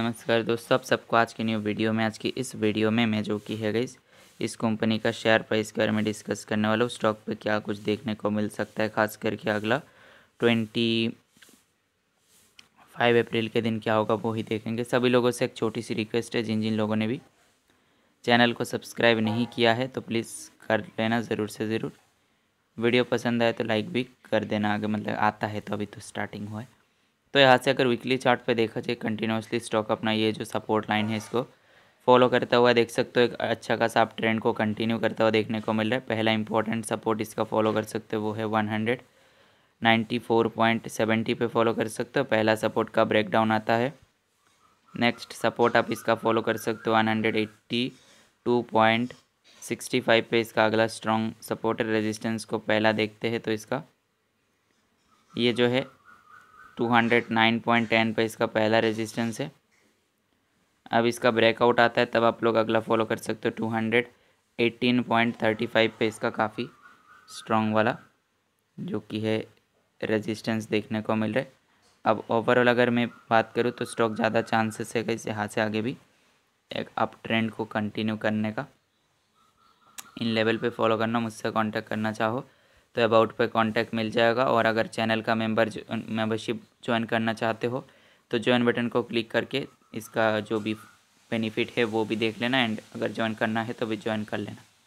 नमस्कार दोस्त सब सबको आज की न्यू वीडियो में आज की इस वीडियो में मैं जो कि है गई इस कंपनी का शेयर प्राइस के बारे में डिस्कस करने वाला हूँ स्टॉक पे क्या कुछ देखने को मिल सकता है खास करके अगला ट्वेंटी फाइव अप्रैल के दिन क्या होगा वो ही देखेंगे सभी लोगों से एक छोटी सी रिक्वेस्ट है जिन जिन लोगों ने भी चैनल को सब्सक्राइब नहीं किया है तो प्लीज़ कर लेना ज़रूर से ज़रूर वीडियो पसंद आए तो लाइक भी कर देना आगे मतलब आता है तो अभी तो स्टार्टिंग हुआ है तो यहाँ से अगर वीकली चार्ट पे देखा जाए कंटिन्यूसली स्टॉक अपना ये जो सपोर्ट लाइन है इसको फॉलो करता हुआ देख सकते हो एक अच्छा खासा आप ट्रेंड को कंटिन्यू करता हुआ देखने को मिल रहा है पहला इंपॉर्टेंट सपोर्ट इसका फॉलो कर सकते हो वो है one hundred ninety four point seventy पे फॉलो कर सकते हो पहला सपोर्ट का ब्रेकडाउन आता है नेक्स्ट सपोर्ट आप इसका फॉलो कर सकते हो one hundred eighty two point sixty five पे इसका अगला स्ट्रॉन्ग सपोर्ट रेजिस्टेंस को पहला देखते हैं तो इसका ये जो है two hundred nine point ten पर इसका पहला रेजिस्टेंस है अब इसका ब्रेकआउट आता है तब आप लोग अगला फॉलो कर सकते हो two hundred eighteen point thirty five पे इसका काफ़ी स्ट्रॉन्ग वाला जो कि है रेजिस्टेंस देखने को मिल रहा है अब ओवरऑल अगर मैं बात करूँ तो स्टॉक ज़्यादा चांसेस है इस यहाँ से आगे भी एक अप ट्रेंड को कंटिन्यू करने का इन लेवल पे फॉलो करना मुझसे कांटेक्ट करना चाहो तो अबाउट पे कांटेक्ट मिल जाएगा और अगर चैनल का मेंबर मेंबरशिप ज्वाइन करना चाहते हो तो ज्वाइन बटन को क्लिक करके इसका जो भी बेनिफिट है वो भी देख लेना एंड अगर ज्वाइन करना है तो भी ज्वाइन कर लेना